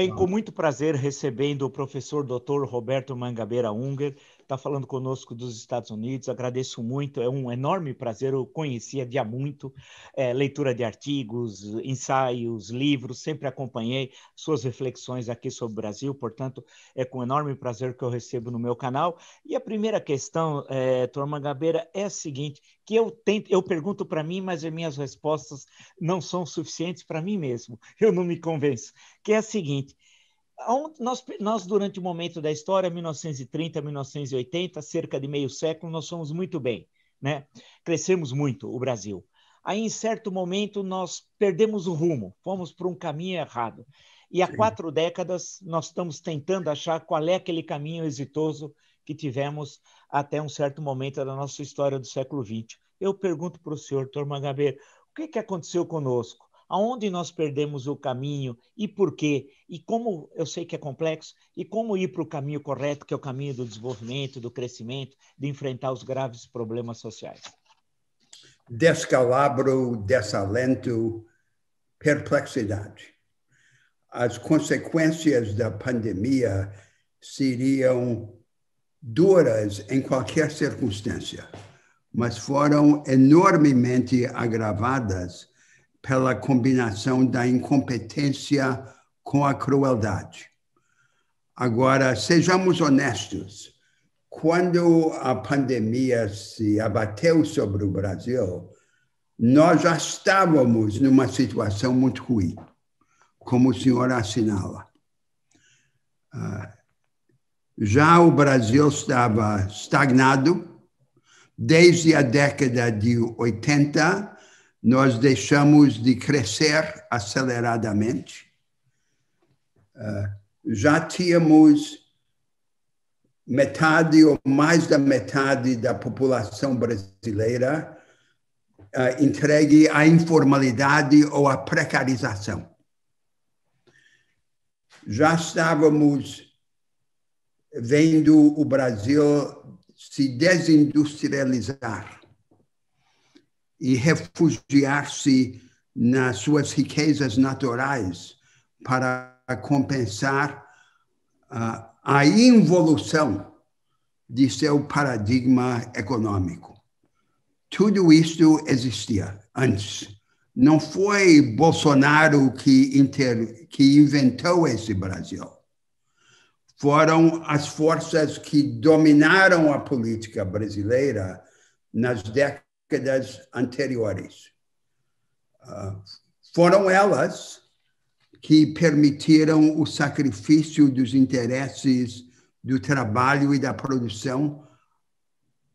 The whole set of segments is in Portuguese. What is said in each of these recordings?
Bem, com muito prazer recebendo o professor Dr. Roberto Mangabeira Unger, está falando conosco dos Estados Unidos. Agradeço muito, é um enorme prazer. Eu conhecia de há muito, é, leitura de artigos, ensaios, livros, sempre acompanhei suas reflexões aqui sobre o Brasil. Portanto, é com enorme prazer que eu recebo no meu canal. E a primeira questão, é, Turma Gabeira, é a seguinte: que eu tento, eu pergunto para mim, mas as minhas respostas não são suficientes para mim mesmo. Eu não me convenço. Que é a seguinte nós, nós, durante o momento da história, 1930, 1980, cerca de meio século, nós fomos muito bem, né? Crescemos muito o Brasil. Aí, em certo momento, nós perdemos o rumo, fomos por um caminho errado. E há Sim. quatro décadas, nós estamos tentando achar qual é aquele caminho exitoso que tivemos até um certo momento da nossa história do século XX. Eu pergunto para o senhor, doutor Mangabeira, o que, que aconteceu conosco? aonde nós perdemos o caminho e por quê, e como eu sei que é complexo, e como ir para o caminho correto, que é o caminho do desenvolvimento, do crescimento, de enfrentar os graves problemas sociais. Descalabro, desalento, perplexidade. As consequências da pandemia seriam duras em qualquer circunstância, mas foram enormemente agravadas pela combinação da incompetência com a crueldade. Agora, sejamos honestos. Quando a pandemia se abateu sobre o Brasil, nós já estávamos numa situação muito ruim, como o senhor assinala. Ah, já o Brasil estava estagnado desde a década de 80 nós deixamos de crescer aceleradamente. Ah, já tínhamos metade ou mais da metade da população brasileira ah, entregue à informalidade ou à precarização. Já estávamos vendo o Brasil se desindustrializar e refugiar-se nas suas riquezas naturais para compensar uh, a involução de seu paradigma econômico. Tudo isso existia antes. Não foi Bolsonaro que, inter... que inventou esse Brasil. Foram as forças que dominaram a política brasileira nas décadas que das anteriores. Uh, foram elas que permitiram o sacrifício dos interesses do trabalho e da produção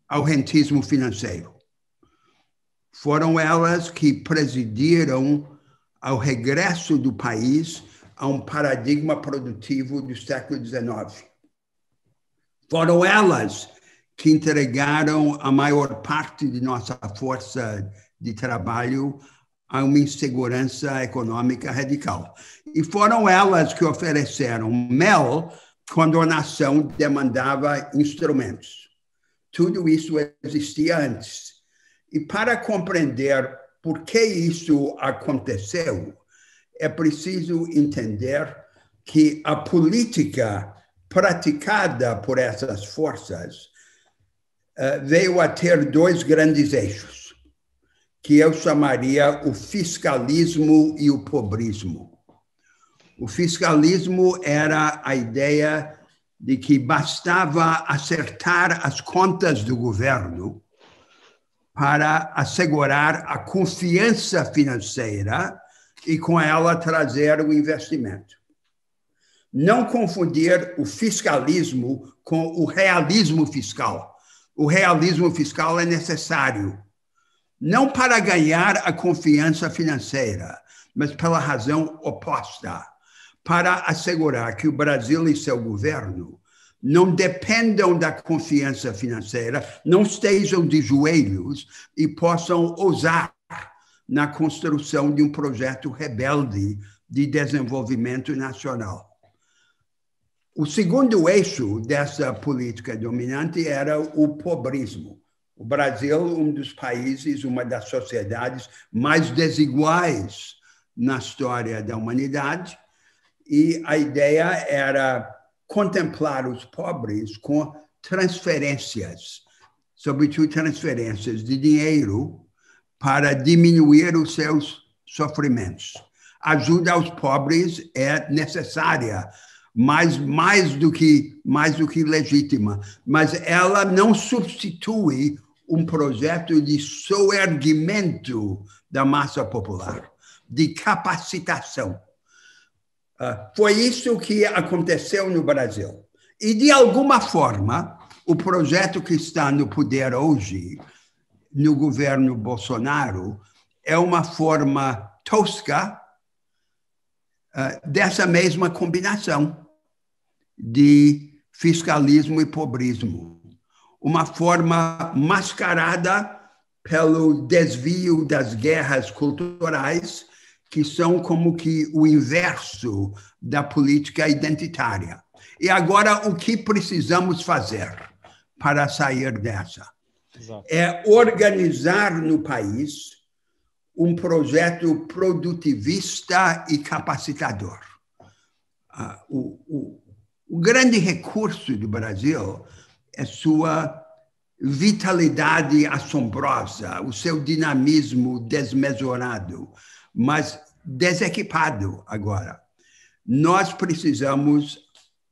ao rentismo financeiro. Foram elas que presidiram ao regresso do país a um paradigma produtivo do século XIX. Foram elas que entregaram a maior parte de nossa força de trabalho a uma insegurança econômica radical. E foram elas que ofereceram mel quando a nação demandava instrumentos. Tudo isso existia antes. E para compreender por que isso aconteceu, é preciso entender que a política praticada por essas forças eh, veio a ter dois grandes eixos, que eu chamaria o fiscalismo e o pobrismo. O fiscalismo era a ideia de que bastava acertar as contas do governo para assegurar a confiança financeira e com ela trazer o investimento. Não confundir o fiscalismo com o realismo fiscal o realismo fiscal é necessário, não para ganhar a confiança financeira, mas pela razão oposta para assegurar que o Brasil e seu governo não dependam da confiança financeira, não estejam de joelhos e possam ousar na construção de um projeto rebelde de desenvolvimento nacional. O segundo eixo dessa política dominante era o pobrismo. O Brasil, um dos países, uma das sociedades mais desiguais na história da humanidade, e a ideia era contemplar os pobres com transferências, sobretudo transferências de dinheiro, para diminuir os seus sofrimentos. Ajuda aos pobres é necessária mais, mais, do que, mais do que legítima, mas ela não substitui um projeto de soerguimento da massa popular, de capacitação. Ah, foi isso que aconteceu no Brasil. E, de alguma forma, o projeto que está no poder hoje, no governo Bolsonaro, é uma forma tosca ah, dessa mesma combinação de fiscalismo e pobrismo, uma forma mascarada pelo desvio das guerras culturais, que são como que o inverso da política identitária. E agora, o que precisamos fazer para sair dessa? Exato. É organizar no país um projeto produtivista e capacitador. Ah, o o grande recurso do Brasil é sua vitalidade assombrosa, o seu dinamismo desmesurado, mas desequipado agora. Nós precisamos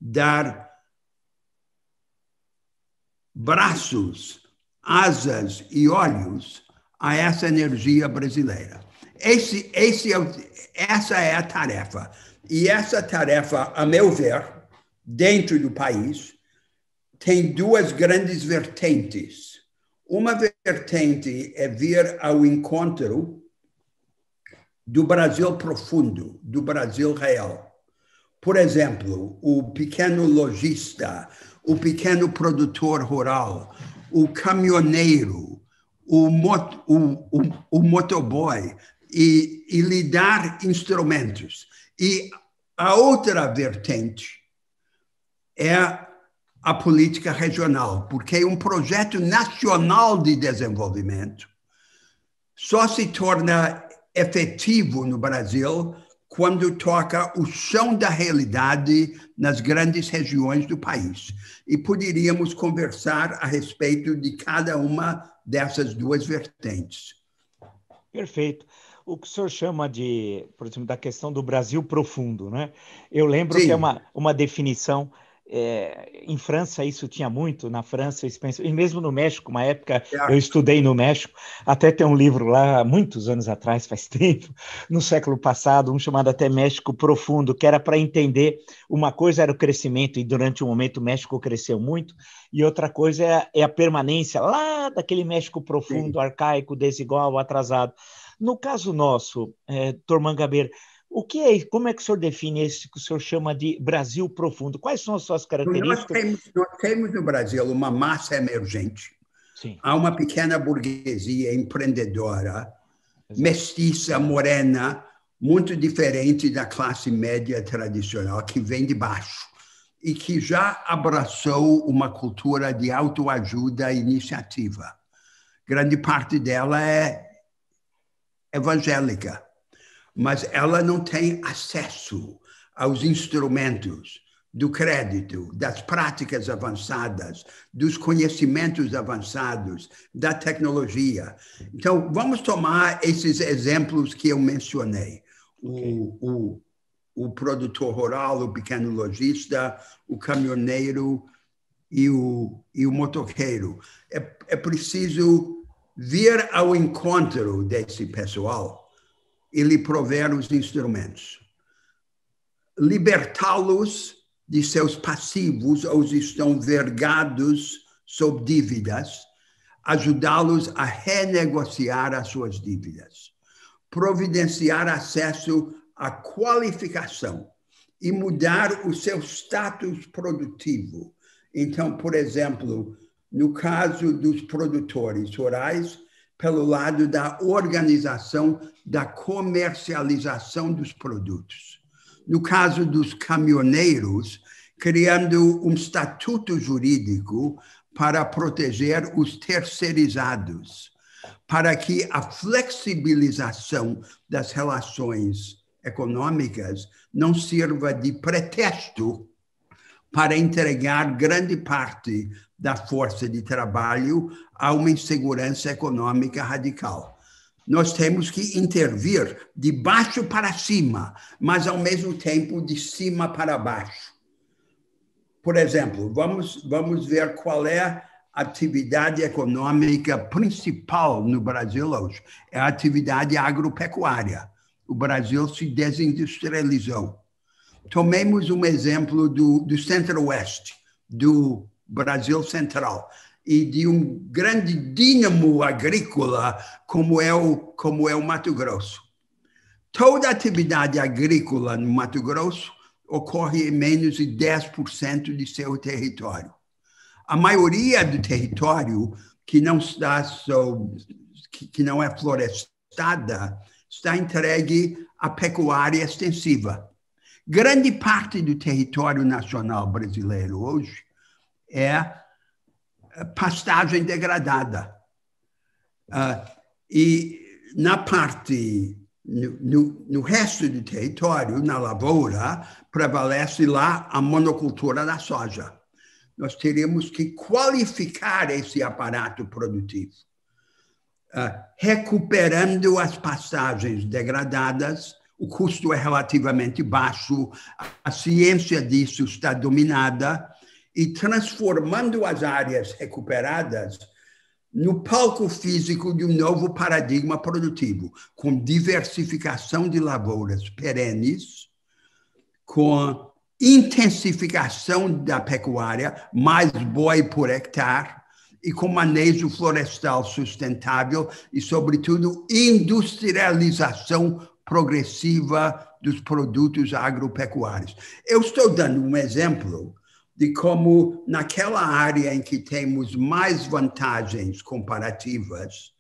dar braços, asas e olhos a essa energia brasileira. Esse, esse é, essa é a tarefa. E essa tarefa, a meu ver, dentro do país, tem duas grandes vertentes. Uma vertente é vir ao encontro do Brasil profundo, do Brasil real. Por exemplo, o pequeno lojista, o pequeno produtor rural, o caminhoneiro, o, mot, o, o, o motoboy, e, e lhe dar instrumentos. E a outra vertente é a política regional, porque um projeto nacional de desenvolvimento só se torna efetivo no Brasil quando toca o chão da realidade nas grandes regiões do país. E poderíamos conversar a respeito de cada uma dessas duas vertentes. Perfeito. O que o senhor chama de, por exemplo, da questão do Brasil profundo, né? Eu lembro Sim. que é uma, uma definição é, em França isso tinha muito, na França, Spencer, e mesmo no México, uma época é. eu estudei no México, até tem um livro lá, muitos anos atrás, faz tempo, no século passado, um chamado até México Profundo, que era para entender uma coisa era o crescimento, e durante um momento o México cresceu muito, e outra coisa é, é a permanência lá daquele México profundo, Sim. arcaico, desigual, atrasado. No caso nosso, é, Tormangabeira, o que é, como é que o senhor define esse que o senhor chama de Brasil profundo? Quais são as suas características? Nós temos, nós temos no Brasil uma massa emergente. Sim. Há uma pequena burguesia empreendedora, Exato. mestiça, morena, muito diferente da classe média tradicional, que vem de baixo e que já abraçou uma cultura de autoajuda e iniciativa. Grande parte dela é evangélica mas ela não tem acesso aos instrumentos do crédito, das práticas avançadas, dos conhecimentos avançados, da tecnologia. Então, vamos tomar esses exemplos que eu mencionei: okay. o, o, o produtor rural, o pequeno lojista, o caminhoneiro e o, e o motoqueiro. É, é preciso vir ao encontro desse pessoal lhe prover os instrumentos. Libertá-los de seus passivos, ou estão vergados sob dívidas, ajudá-los a renegociar as suas dívidas, providenciar acesso à qualificação e mudar o seu status produtivo. Então, por exemplo, no caso dos produtores rurais, pelo lado da organização, da comercialização dos produtos. No caso dos caminhoneiros, criando um estatuto jurídico para proteger os terceirizados, para que a flexibilização das relações econômicas não sirva de pretexto para entregar grande parte da força de trabalho a uma insegurança econômica radical. Nós temos que intervir de baixo para cima, mas ao mesmo tempo de cima para baixo. Por exemplo, vamos, vamos ver qual é a atividade econômica principal no Brasil hoje: é a atividade agropecuária. O Brasil se desindustrializou. Tomemos um exemplo do, do Centro-Oeste, do Brasil Central e de um grande dínamo agrícola como é o, como é o Mato Grosso. Toda atividade agrícola no Mato Grosso ocorre em menos de 10% de seu território. A maioria do território que não está so, que, que não é florestada está entregue à pecuária extensiva. Grande parte do território nacional brasileiro hoje é pastagem degradada. Uh, e na parte, no, no, no, resto do território, na lavoura, prevalece lá a monocultura da soja. Nós teríamos que qualificar esse aparato produtivo, uh, recuperando as pastagens degradadas. O custo é relativamente baixo, a ciência disso está dominada e transformando as áreas recuperadas no palco físico de um novo paradigma produtivo, com diversificação de lavouras perenes, com intensificação da pecuária, mais boi por hectare, e com manejo florestal sustentável e, sobretudo, industrialização progressiva dos produtos agropecuários. Eu estou dando um exemplo de como, naquela área em que temos mais vantagens comparativas,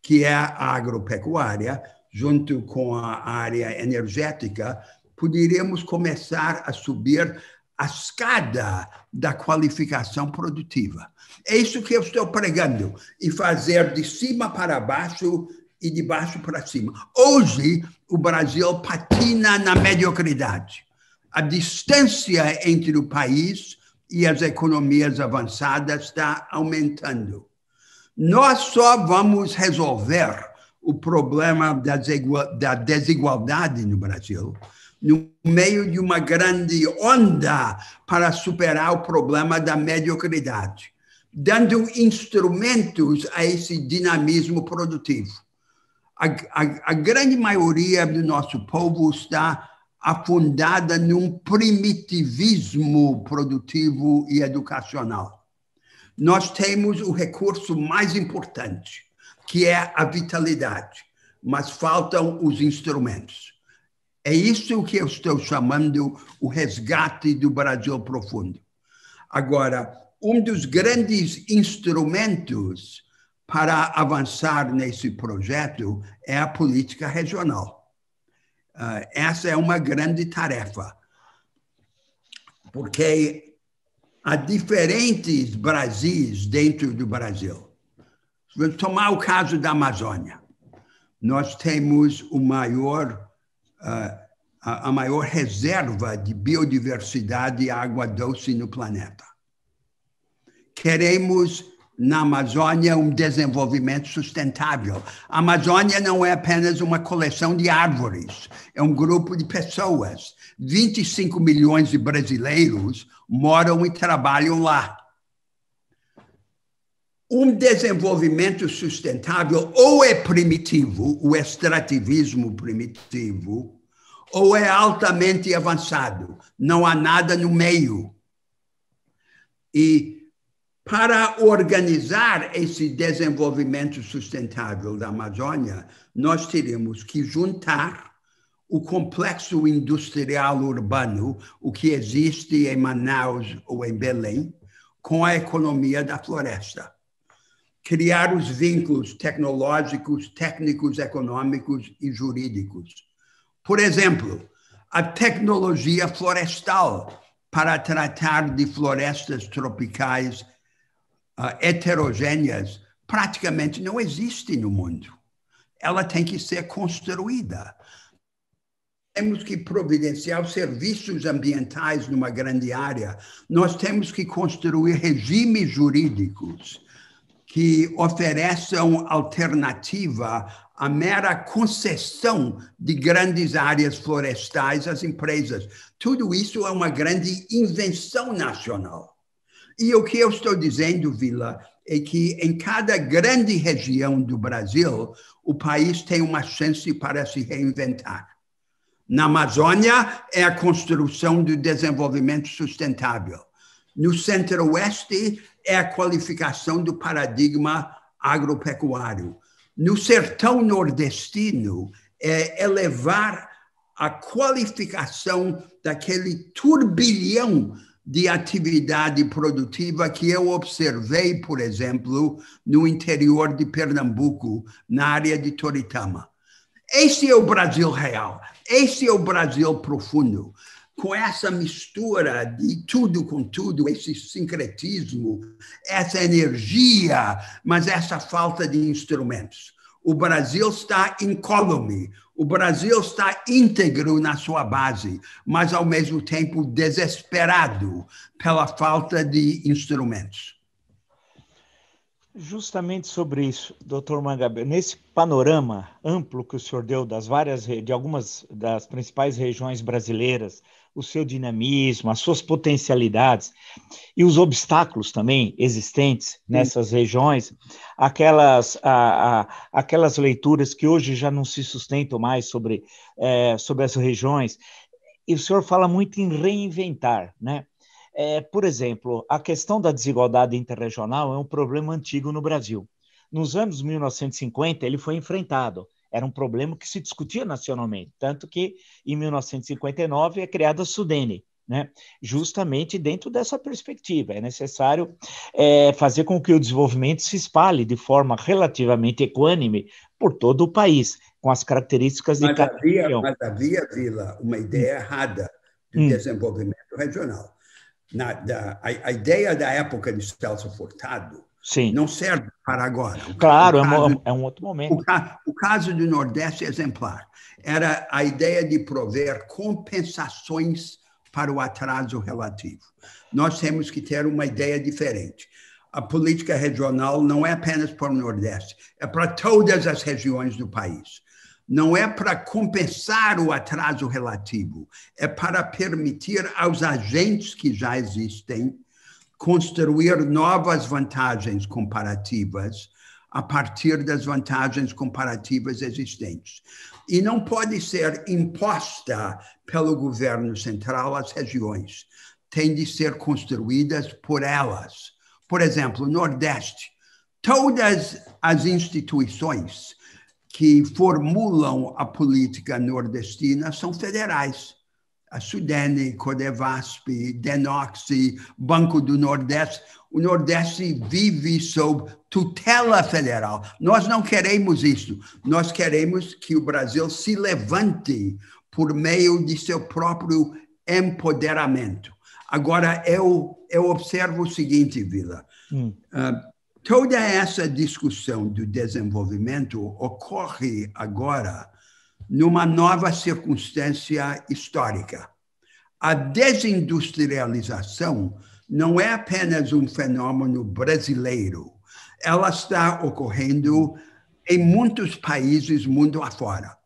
que é a agropecuária, junto com a área energética, poderíamos começar a subir a escada da qualificação produtiva. É isso que eu estou pregando, e fazer de cima para baixo e de baixo para cima. Hoje, o Brasil patina na mediocridade. A distância entre o país e as economias avançadas está aumentando. Nós só vamos resolver o problema da desigualdade no Brasil no meio de uma grande onda para superar o problema da mediocridade, dando instrumentos a esse dinamismo produtivo. A, a, a grande maioria do nosso povo está afundada num primitivismo produtivo e educacional. Nós temos o recurso mais importante, que é a vitalidade, mas faltam os instrumentos. É isso que eu estou chamando o resgate do Brasil profundo. Agora, um dos grandes instrumentos para avançar nesse projeto é a política regional ah, essa é uma grande tarefa, porque há diferentes Brasis dentro do Brasil. vamos tomar o caso da Amazônia. Nós temos o maior, ah, a maior reserva de biodiversidade e água doce no planeta. Queremos na Amazônia um desenvolvimento sustentável. A Amazônia não é apenas uma coleção de árvores, é um grupo de pessoas. 25 milhões de brasileiros moram e trabalham lá. Um desenvolvimento sustentável ou é primitivo, o extrativismo primitivo, ou é altamente avançado. Não há nada no meio. E para organizar esse desenvolvimento sustentável da Amazônia, nós teremos que juntar o complexo industrial urbano, o que existe em Manaus ou em Belém, com a economia da floresta. Criar os vínculos tecnológicos, técnicos, econômicos e jurídicos. Por exemplo, a tecnologia florestal para tratar de florestas tropicais uh, heterogêneas praticamente não existem no mundo. Ela tem que ser construída. Temos que providenciar serviços ambientais numa grande área. Nós temos que construir regimes jurídicos que ofereçam alternativa à mera concessão de grandes áreas florestais às empresas. Tudo isso é uma grande invenção nacional. E o que eu estou dizendo, Vila, é que em cada grande região do Brasil, o país tem uma chance para se reinventar. Na Amazônia, é a construção do desenvolvimento sustentável. No centro-oeste, é a qualificação do paradigma agropecuário. No sertão nordestino, é elevar a qualificação daquele turbilhão de atividade produtiva que eu observei, por exemplo, no interior de Pernambuco, na área de Toritama. Esse é o Brasil real, Esse é o Brasil profundo, com essa mistura de tudo com tudo, esse sincretismo, essa energia, mas essa falta de instrumentos. O Brasil está incólume, o Brasil está íntegro na sua base, mas ao mesmo tempo desesperado pela falta de instrumentos. Justamente sobre isso, doutor Mangabe, nesse panorama amplo que o senhor deu das várias de algumas das principais regiões brasileiras, o seu dinamismo, as suas potencialidades e os obstáculos também existentes nessas Sim. regiões, aquelas, a, a, aquelas leituras que hoje já não se sustentam mais sobre, é, sobre as regiões. E o senhor fala muito em reinventar, né? É, por exemplo, a questão da desigualdade interregional é um problema antigo no Brasil. Nos anos 1950, ele foi enfrentado era um problema que se discutia nacionalmente, tanto que em 1959 é criada a Sudene, né? justamente dentro dessa perspectiva. É necessário é, fazer com que o desenvolvimento se espalhe de forma relativamente equânime por todo o país, com as características de cada havia, região. Mas havia, Vila, uma hum. ideia errada de hum. desenvolvimento regional. Na, da, a, a, ideia da época de Celso Furtado Sim. Não serve para agora. O claro, é caso, é, é, um, outro momento. O, o caso do Nordeste é exemplar. Era a ideia de prover compensações para o atraso relativo. Nós temos que ter uma ideia diferente. A política regional não é apenas para o Nordeste, é para todas as regiões do país não é para compensar o atraso relativo, é para permitir aos agentes que já existem construir novas vantagens comparativas a partir das vantagens comparativas existentes. E não pode ser imposta pelo governo central às regiões, tem de ser construídas por elas. Por exemplo, Nordeste, todas as instituições que formulam a política nordestina são federais a Sudene, Codevasp, Denoxi, Banco do Nordeste. O Nordeste vive sob tutela federal. Nós não queremos isso. Nós queremos que o Brasil se levante por meio de seu próprio empoderamento. Agora, eu, eu observo o seguinte, Vila. Hum. Uh, toda essa discussão do desenvolvimento ocorre agora numa nova circunstância histórica. A desindustrialização não é apenas um fenômeno brasileiro, ela está ocorrendo em muitos países mundo afora.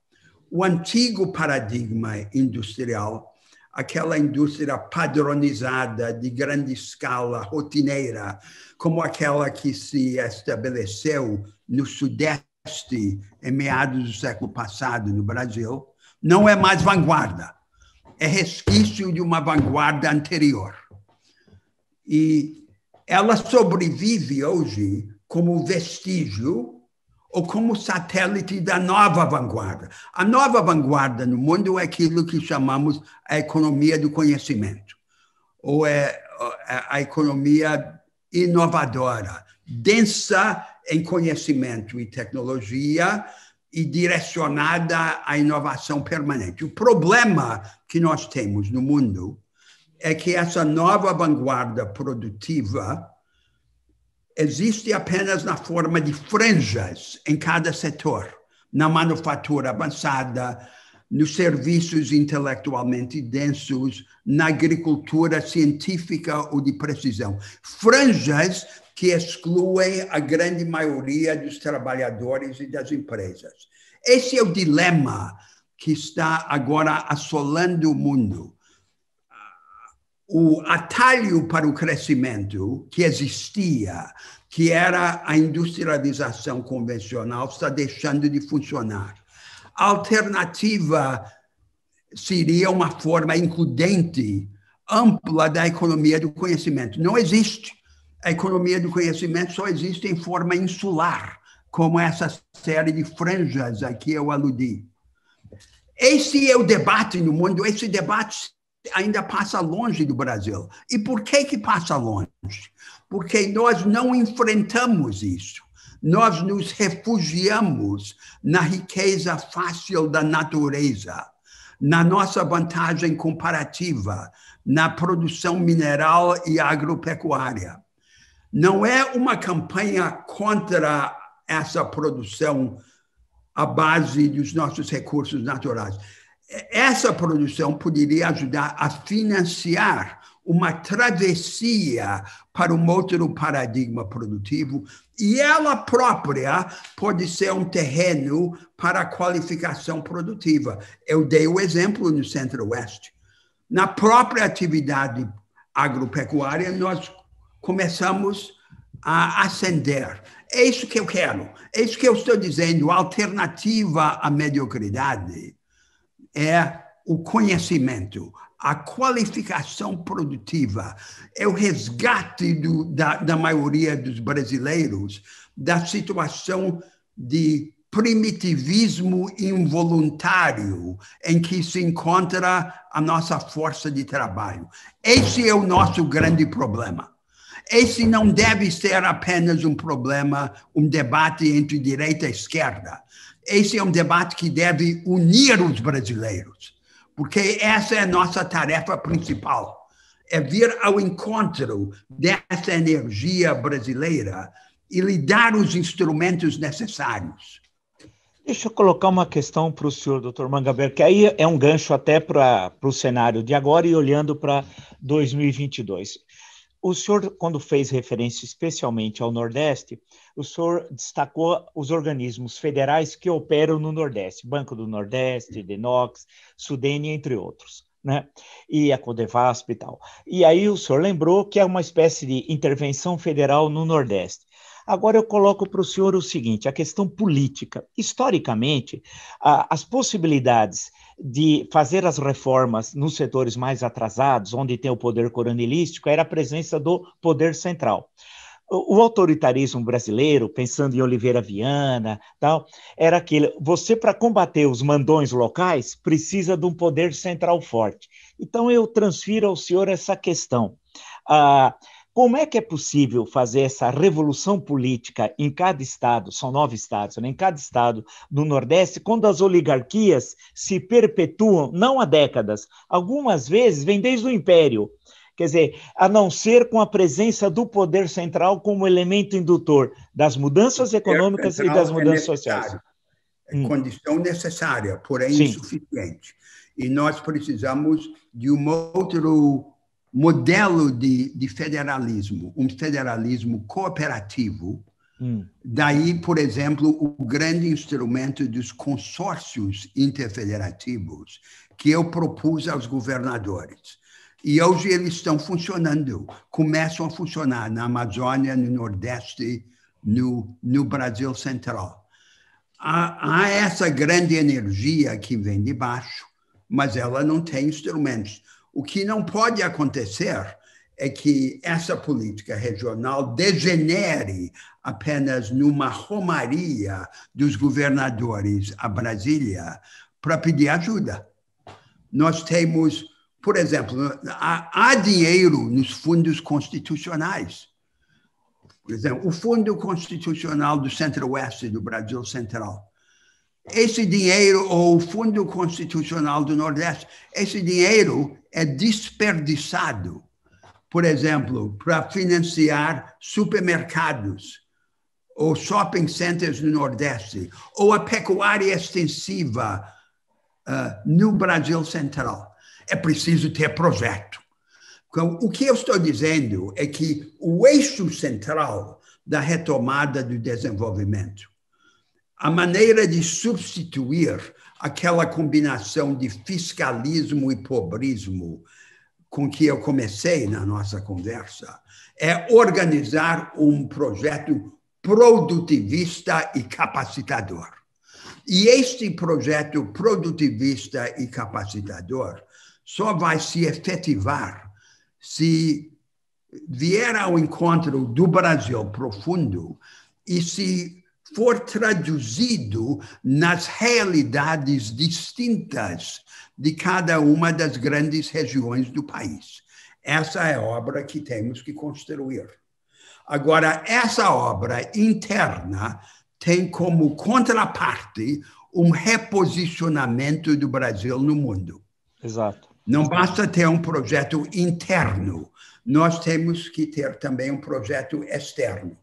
O antigo paradigma industrial, aquela indústria padronizada, de grande escala, rotineira, como aquela que se estabeleceu no Sudeste em meados do século passado no Brasil, não é mais vanguarda, é resquício de uma vanguarda anterior. E ela sobrevive hoje como vestígio ou como satélite da nova vanguarda. A nova vanguarda no mundo é aquilo que chamamos a economia do conhecimento, ou é, é a economia inovadora, densa em conhecimento e tecnologia e direcionada à inovação permanente. O problema que nós temos no mundo é que essa nova vanguarda produtiva existe apenas na forma de franjas em cada setor, na manufatura avançada, nos serviços intelectualmente densos, na agricultura científica ou de precisão. Franjas que excluem a grande maioria dos trabalhadores e das empresas. Esse é o dilema que está agora assolando o mundo. O atalho para o crescimento que existia, que era a industrialização convencional, está deixando de funcionar. A alternativa seria uma forma includente, ampla da economia do conhecimento. Não existe a economia do conhecimento só existe em forma insular, como essa série de franjas a que eu aludi. Esse é o debate no mundo, esse debate ainda passa longe do Brasil. E por que que passa longe? Porque nós não enfrentamos isso. Nós nos refugiamos na riqueza fácil da natureza, na nossa vantagem comparativa, na produção mineral e agropecuária não é uma campanha contra essa produção à base dos nossos recursos naturais. Essa produção poderia ajudar a financiar uma travessia para um outro paradigma produtivo e ela própria pode ser um terreno para a qualificação produtiva. Eu dei o exemplo no Centro-Oeste. Na própria atividade agropecuária, nós começamos a ascender. É isso que eu quero, é isso que eu estou dizendo. A alternativa à mediocridade é o conhecimento, a qualificação produtiva, é o resgate do, da, da maioria dos brasileiros da situação de primitivismo involuntário em que se encontra a nossa força de trabalho. Esse é o nosso grande problema. Esse não deve ser apenas um problema, um debate entre direita e esquerda. Esse é um debate que deve unir os brasileiros, porque essa é a nossa tarefa principal. É vir ao encontro dessa energia brasileira e lhe dar os instrumentos necessários. Deixa eu colocar uma questão para o senhor, doutor Mangabeira, que aí é um gancho até para o cenário de agora e olhando para 2022 o senhor, quando fez referência especialmente ao Nordeste, o senhor destacou os organismos federais que operam no Nordeste, Banco do Nordeste, Denox, Sudene, entre outros. Né? E a Codevasp e tal. E aí o senhor lembrou que é uma espécie de intervenção federal no Nordeste. Agora eu coloco para o senhor o seguinte: a questão política. Historicamente, a, as possibilidades de fazer as reformas nos setores mais atrasados, onde tem o poder coronelístico, era a presença do poder central. O autoritarismo brasileiro, pensando em Oliveira Viana, tal, era aquele: você para combater os mandões locais precisa de um poder central forte. Então eu transfiro ao senhor essa questão. Ah, como é que é possível fazer essa revolução política em cada estado, são nove estados, né? em cada estado do Nordeste, quando as oligarquias se perpetuam, não há décadas, algumas vezes vem desde o Império, quer dizer, a não ser com a presença do poder central como elemento indutor das mudanças econômicas e das é mudanças é sociais. É hum. condição necessária, porém Sim. insuficiente. E nós precisamos de um outro modelo de, de federalismo, um federalismo cooperativo. Hum. Daí, por exemplo, o grande instrumento dos consórcios interfederativos que eu propus aos governadores. E hoje eles estão funcionando, começam a funcionar na Amazônia, no Nordeste, no, no Brasil Central. Há, há essa grande energia que vem de baixo, mas ela não tem instrumentos. O que não pode acontecer é que essa política regional degenere apenas numa romaria dos governadores a Brasília para pedir ajuda. Nós temos, por exemplo, há, há dinheiro nos fundos constitucionais. Por exemplo, o Fundo Constitucional do Centro-Oeste do Brasil Central esse dinheiro, ou o Fundo Constitucional do Nordeste, esse dinheiro é desperdiçado, por exemplo, para financiar supermercados ou shopping centers no Nordeste, ou a pecuária extensiva uh, no Brasil Central. É preciso ter projeto. Então, o que eu estou dizendo é que o eixo central da retomada do desenvolvimento, a maneira de substituir aquela combinação de fiscalismo e pobrismo com que eu comecei na nossa conversa, é organizar um projeto produtivista e capacitador. E este projeto produtivista e capacitador só vai se efetivar se vier ao encontro do Brasil profundo e se for traduzido nas realidades distintas de cada uma das grandes regiões do país. Essa é a obra que temos que construir. Agora, essa obra interna tem como contraparte um reposicionamento do Brasil no mundo. Exato. Não basta ter um projeto interno, nós temos que ter também um projeto externo.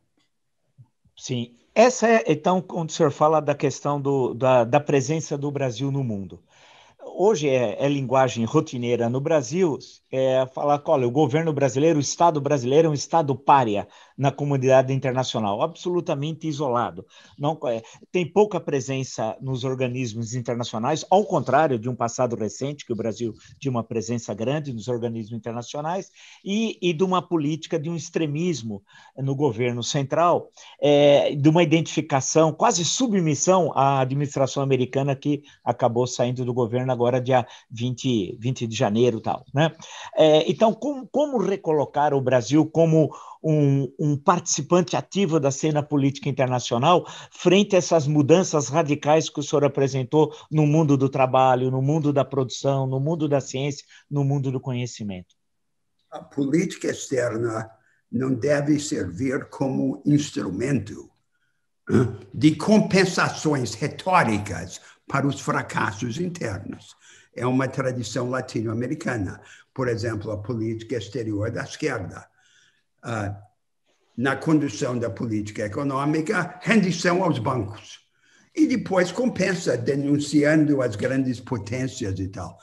Sim, essa é, então, quando o senhor fala da questão do, da, da presença do Brasil no mundo. Hoje é, é linguagem rotineira no Brasil é falar que, olha, o governo brasileiro, o Estado brasileiro é um Estado párea, na comunidade internacional, absolutamente isolado. Não é, tem pouca presença nos organismos internacionais, ao contrário de um passado recente que o Brasil tinha uma presença grande nos organismos internacionais e, e de uma política de um extremismo no governo central, é, de uma identificação quase submissão à administração americana que acabou saindo do governo agora dia 20, 20 de janeiro tal, né? É, então como, como recolocar o Brasil como um, um participante ativo da cena política internacional frente a essas mudanças radicais que o senhor apresentou no mundo do trabalho, no mundo da produção, no mundo da ciência, no mundo do conhecimento? A política externa não deve servir como instrumento de compensações retóricas para os fracassos internos. É uma tradição latino-americana. Por exemplo, a política exterior da esquerda ah, na condução da política econômica, rendição aos bancos. E depois compensa, denunciando as grandes potências e tal.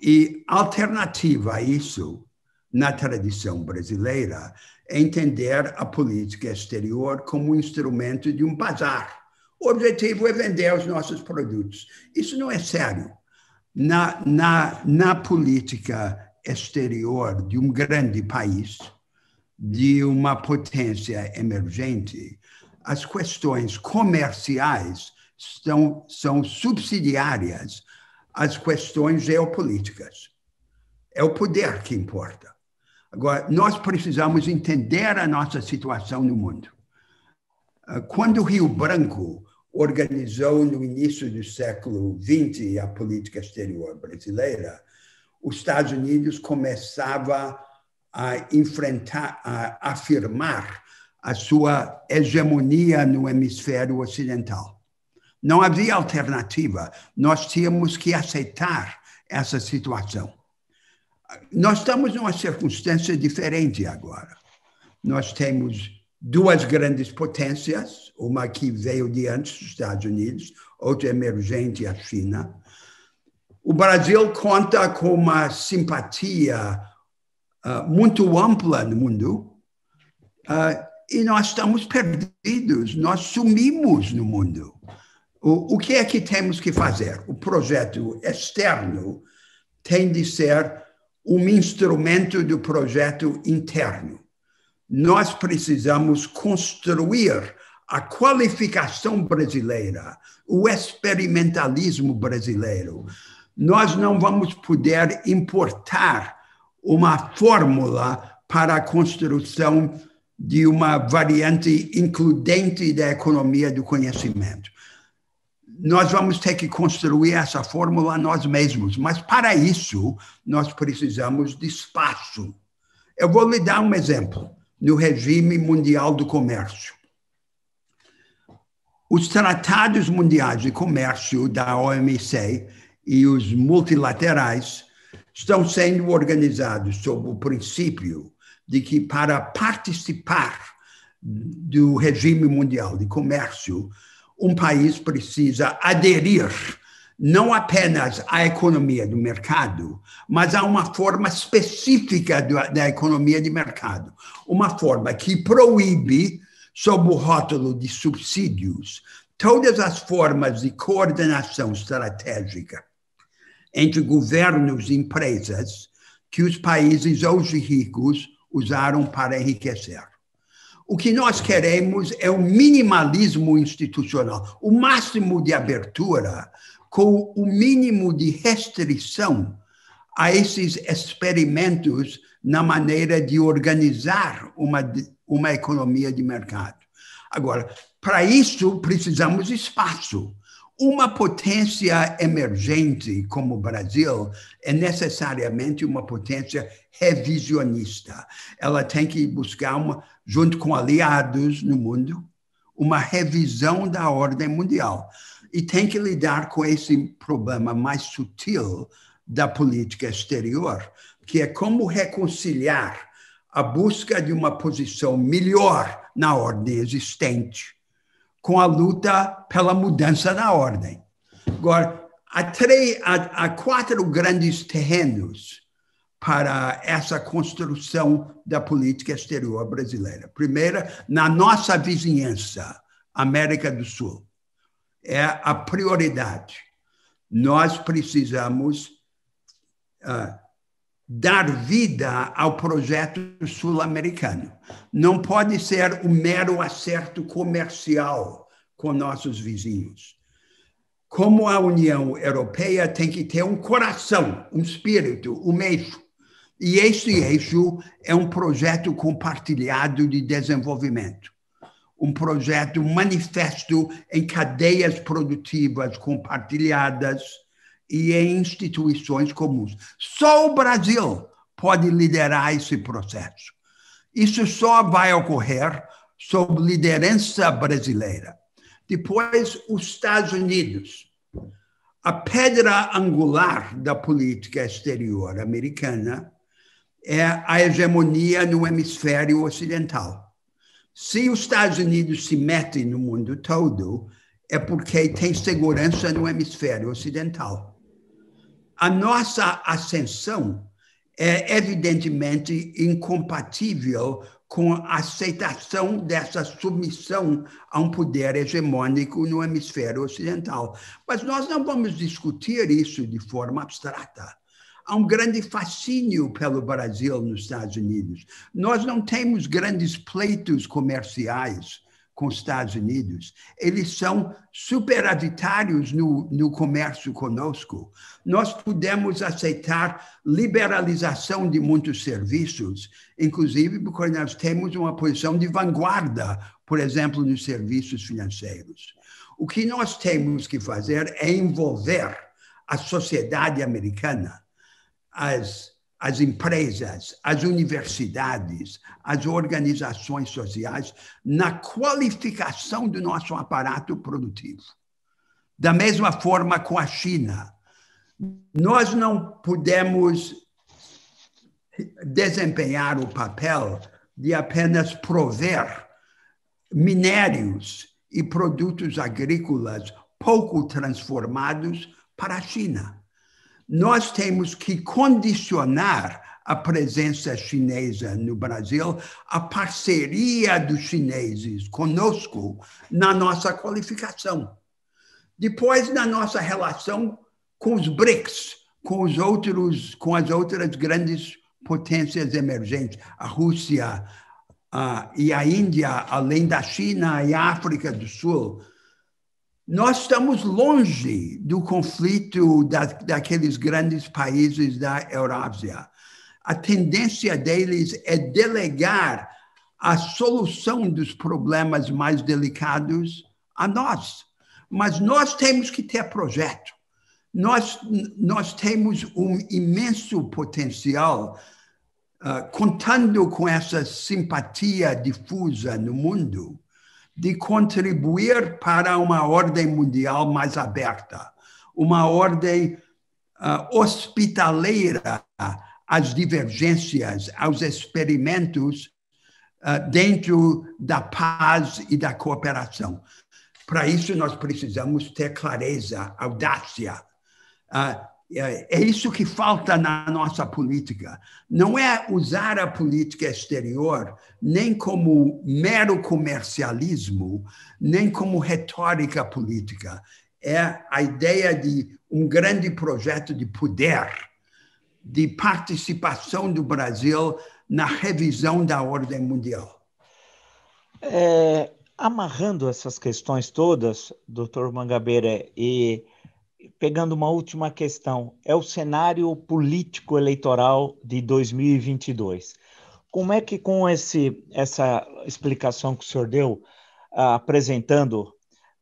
E alternativa a isso, na tradição brasileira, é entender a política exterior como um instrumento de um bazar. O objetivo é vender os nossos produtos. Isso não é sério. Na, na, na política exterior de um grande país, de uma potência emergente, as questões comerciais são são subsidiárias às questões geopolíticas. É o poder que importa. Agora, nós precisamos entender a nossa situação no mundo. Ah, quando o Rio Branco organizou, no início do século XX, a política exterior brasileira, os Estados Unidos começava a enfrentar, a afirmar a sua hegemonia no hemisfério ocidental. Não havia alternativa, nós tínhamos que aceitar essa situação. Nós estamos numa circunstância diferente agora. Nós temos duas grandes potências, uma que veio de antes dos Estados Unidos, outra emergente, a China. O Brasil conta com uma simpatia ah, muito ampla no mundo uh, e nós estamos perdidos, nós sumimos no mundo. O, o que é que temos que fazer? O projeto externo tem de ser um instrumento do projeto interno. Nós precisamos construir a qualificação brasileira, o experimentalismo brasileiro. Nós não vamos poder importar uma fórmula para a construção de uma variante includente da economia do conhecimento. Nós vamos ter que construir essa fórmula nós mesmos, mas para isso nós precisamos de espaço. Eu vou lhe dar um exemplo no regime mundial do comércio. Os tratados mundiais de comércio da OMC e os multilaterais estão sendo organizados sob o princípio de que, para participar do regime mundial de comércio, um país precisa aderir não apenas à economia do mercado, mas a uma forma específica da economia de mercado. Uma forma que proíbe, sob o rótulo de subsídios, todas as formas de coordenação estratégica entre governos e empresas que os países hoje ricos usaram para enriquecer. O que nós queremos é o minimalismo institucional, o máximo de abertura com o mínimo de restrição a esses experimentos na maneira de organizar uma, uma economia de mercado. Agora, para isso, precisamos espaço uma potência emergente como o Brasil é necessariamente uma potência revisionista. Ela tem que buscar, uma, junto com aliados no mundo, uma revisão da ordem mundial. E tem que lidar com esse problema mais sutil da política exterior, que é como reconciliar a busca de uma posição melhor na ordem existente com a luta pela mudança na ordem. Agora, há, três, há, há quatro grandes terrenos para essa construção da política exterior brasileira. Primeira, na nossa vizinhança, América do Sul, é a prioridade. Nós precisamos uh, dar vida ao projeto sul-americano. Não pode ser um mero acerto comercial com nossos vizinhos. Como a União Europeia tem que ter um coração, um espírito, um eixo. E esse eixo é um projeto compartilhado de desenvolvimento. Um projeto manifesto em cadeias produtivas compartilhadas, e em instituições comuns. Só o Brasil pode liderar esse processo. Isso só vai ocorrer sob liderança brasileira. Depois, os Estados Unidos. A pedra angular da política exterior americana é a hegemonia no hemisfério ocidental. Se os Estados Unidos se metem no mundo todo, é porque tem segurança no hemisfério ocidental a nossa ascensão é evidentemente incompatível com a aceitação dessa submissão a um poder hegemônico no hemisfério ocidental. Mas nós não vamos discutir isso de forma abstrata. Há um grande fascínio pelo Brasil nos Estados Unidos. Nós não temos grandes pleitos comerciais com os Estados Unidos. Eles são superavitários no, no comércio conosco. Nós podemos aceitar liberalização de muitos serviços, inclusive porque nós temos uma posição de vanguarda, por exemplo, nos serviços financeiros. O que nós temos que fazer é envolver a sociedade americana, as as empresas, as universidades, as organizações sociais na qualificação do nosso aparato produtivo. Da mesma forma com a China. Nós não podemos desempenhar o papel de apenas prover minérios e produtos agrícolas pouco transformados para a China nós temos que condicionar a presença chinesa no Brasil, a parceria dos chineses conosco na nossa qualificação. Depois, na nossa relação com os BRICS, com, os outros, com as outras grandes potências emergentes, a Rússia a, e a Índia, além da China e a África do Sul, nós estamos longe do conflito da, daqueles grandes países da Eurásia. A tendência deles é delegar a solução dos problemas mais delicados a nós. Mas nós temos que ter projeto. Nós, nós temos um imenso potencial Uh, contando com essa simpatia difusa no mundo, de contribuir para uma ordem mundial mais aberta, uma ordem uh, hospitaleira às divergências, aos experimentos uh, dentro da paz e da cooperação. Para isso, nós precisamos ter clareza, audácia. Uh, é, é isso que falta na nossa política. Não é usar a política exterior nem como mero comercialismo, nem como retórica política. É a ideia de um grande projeto de poder, de participação do Brasil na revisão da ordem mundial. É, amarrando essas questões todas, doutor Mangabeira, e pegando uma última questão, é o cenário político eleitoral de 2022. Como é que com esse, essa explicação que o senhor deu, ah, apresentando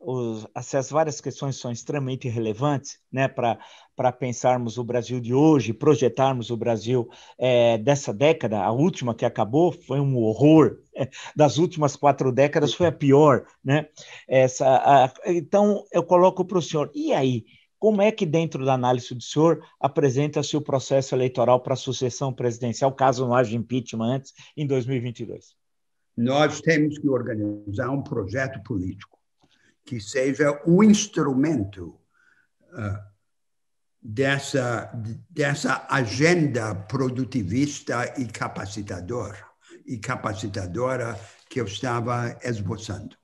os, essas várias questões são extremamente relevantes né, para pensarmos o Brasil de hoje, projetarmos o Brasil é, dessa década. A última que acabou foi um horror. É, das últimas quatro décadas foi a pior. Né? Essa, a, então, eu coloco para o senhor, e aí? Como é que, dentro da análise do senhor, apresenta-se o processo eleitoral para a sucessão presidencial, caso não haja impeachment antes, em 2022? Nós temos que organizar um projeto político que seja o instrumento uh, dessa, dessa agenda produtivista e capacitadora, e capacitadora que eu estava esboçando.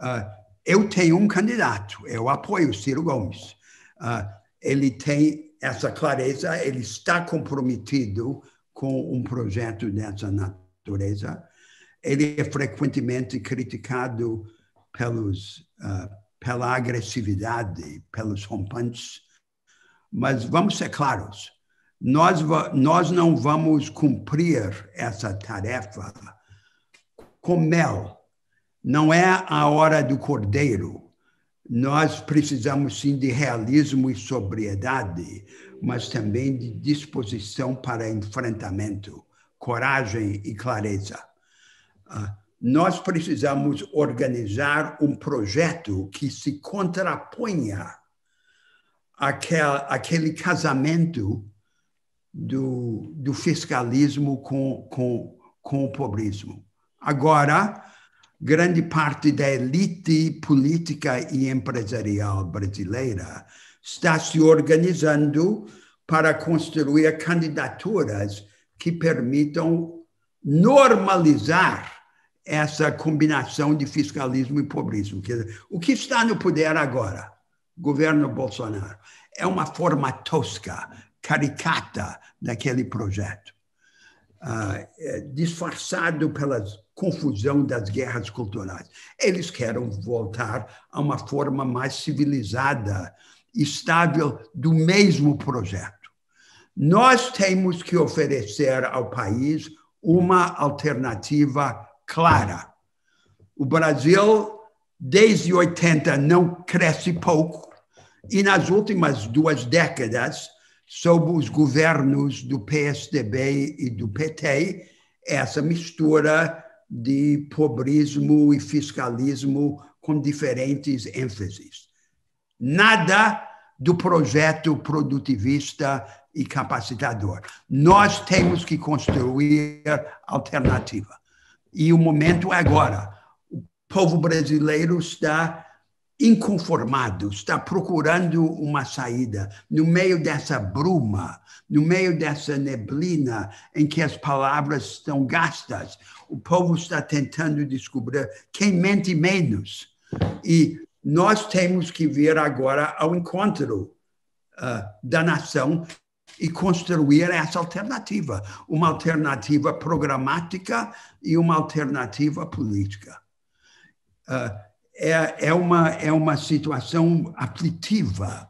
Uh, eu tenho um candidato, eu apoio Ciro Gomes. Ah, ele tem essa clareza, ele está comprometido com um projeto dessa natureza. Ele é frequentemente criticado pelos, uh, pela agressividade, pelos rompantes, mas vamos ser claros, nós, nós não vamos cumprir essa tarefa com mel. Não é a hora do cordeiro nós precisamos sim de realismo e sobriedade, mas também de disposição para enfrentamento, coragem e clareza. Ah, nós precisamos organizar um projeto que se contraponha àquele casamento do, do fiscalismo com, com, com o pobrismo. Agora, grande parte da elite política e empresarial brasileira está se organizando para construir candidaturas que permitam normalizar essa combinação de fiscalismo e pobrismo. O que está no poder agora, governo Bolsonaro, é uma forma tosca, caricata daquele projeto ah, é, disfarçado pela confusão das guerras culturais. Eles querem voltar a uma forma mais civilizada, estável do mesmo projeto. Nós temos que oferecer ao país uma alternativa clara. O Brasil, desde 80, não cresce pouco, e nas últimas duas décadas, sob os governos do PSDB e do PT, essa mistura de pobrismo e fiscalismo com diferentes ênfases. Nada do projeto produtivista e capacitador. Nós temos que construir alternativa. E o momento é agora. O povo brasileiro está inconformado, está procurando uma saída no meio dessa bruma, no meio dessa neblina em que as palavras estão gastas. O povo está tentando descobrir quem mente menos. E nós temos que vir agora ao encontro uh, da nação e construir essa alternativa, uma alternativa programática e uma alternativa política. Uh, é, é, uma, é uma situação aflitiva,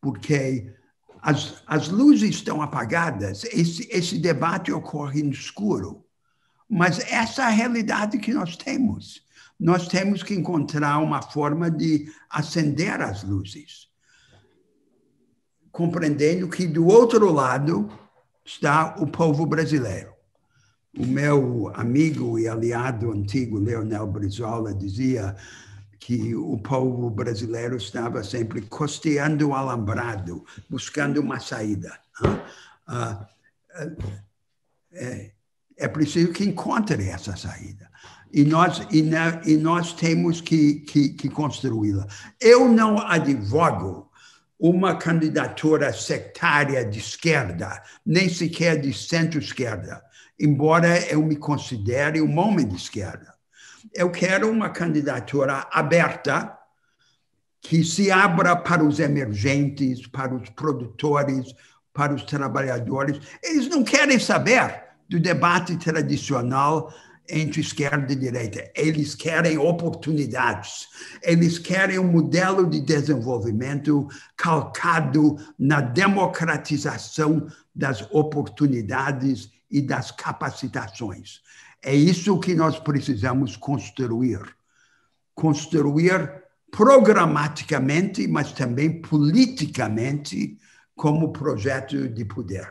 porque as, as luzes estão apagadas, esse, esse debate ocorre no escuro. Mas essa é a realidade que nós temos. Nós temos que encontrar uma forma de acender as luzes, compreendendo que do outro lado está o povo brasileiro. O meu amigo e aliado antigo, Leonel Brizola, dizia que o povo brasileiro estava sempre costeando o alambrado, buscando uma saída. Ah, eh, eh, é, preciso que encontre essa saída. E nós, e, na, e nós temos que, que, que construí-la. Eu não advogo uma candidatura sectária de esquerda, nem sequer de centro-esquerda, embora eu me considere um homem de esquerda eu quero uma candidatura aberta que se abra para os emergentes, para os produtores, para os trabalhadores. Eles não querem saber do debate tradicional entre esquerda e direita. Eles querem oportunidades. Eles querem um modelo de desenvolvimento calcado na democratização das oportunidades e das capacitações. É isso que nós precisamos construir. Construir programaticamente, mas também politicamente, como projeto de poder.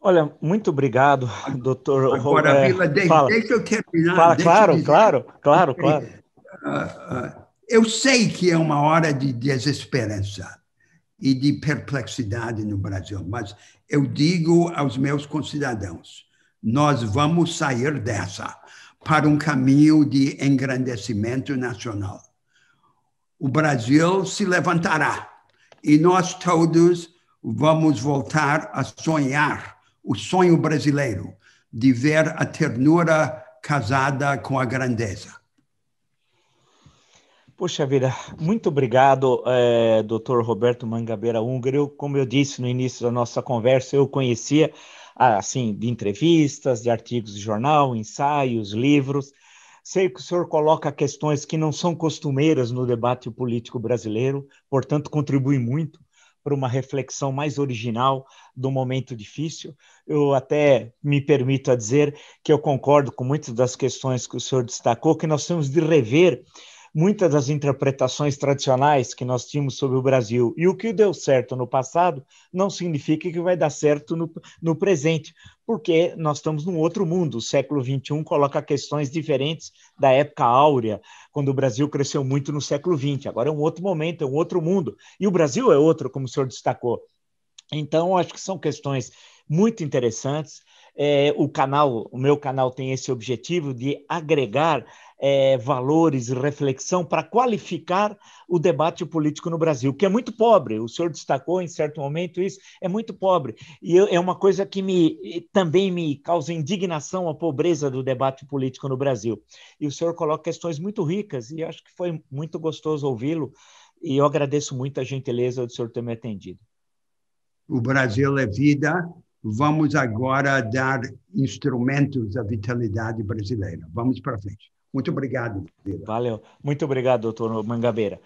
Olha, muito obrigado, doutor Agora, Robert. Vila, deixa, fala. deixa eu terminar. Fala, claro, eu claro, claro, claro, claro. É, é, é, eu sei que é uma hora de desesperança e de perplexidade no Brasil, mas eu digo aos meus concidadãos, nós vamos sair dessa para um caminho de engrandecimento nacional. O Brasil se levantará e nós todos vamos voltar a sonhar o sonho brasileiro de ver a ternura casada com a grandeza. Poxa vida, muito obrigado, é, eh, Dr. Roberto Mangabeira Húngaro. Como eu disse no início da nossa conversa, eu conhecia ah, assim, de entrevistas, de artigos de jornal, ensaios, livros. Sei que o senhor coloca questões que não são costumeiras no debate político brasileiro, portanto, contribui muito para uma reflexão mais original do momento difícil. Eu até me permito a dizer que eu concordo com muitas das questões que o senhor destacou, que nós temos de rever muitas das interpretações tradicionais que nós tínhamos sobre o Brasil. E o que deu certo no passado não significa que vai dar certo no, no presente, porque nós estamos num outro mundo. O século XXI coloca questões diferentes da época áurea, quando o Brasil cresceu muito no século XX. Agora é um outro momento, é um outro mundo. E o Brasil é outro, como o senhor destacou. Então, acho que são questões muito interessantes. É, o canal, o meu canal tem esse objetivo de agregar é, valores, reflexão para qualificar o debate político no Brasil, que é muito pobre. O senhor destacou em certo momento isso, é muito pobre. E eu, é uma coisa que me, também me causa indignação a pobreza do debate político no Brasil. E o senhor coloca questões muito ricas, e acho que foi muito gostoso ouvi-lo, e eu agradeço muito a gentileza do senhor ter me atendido. O Brasil é vida, vamos agora dar instrumentos à vitalidade brasileira. Vamos para frente. Muito obrigado. Vila. Valeu. Muito obrigado, doutor Mangabeira.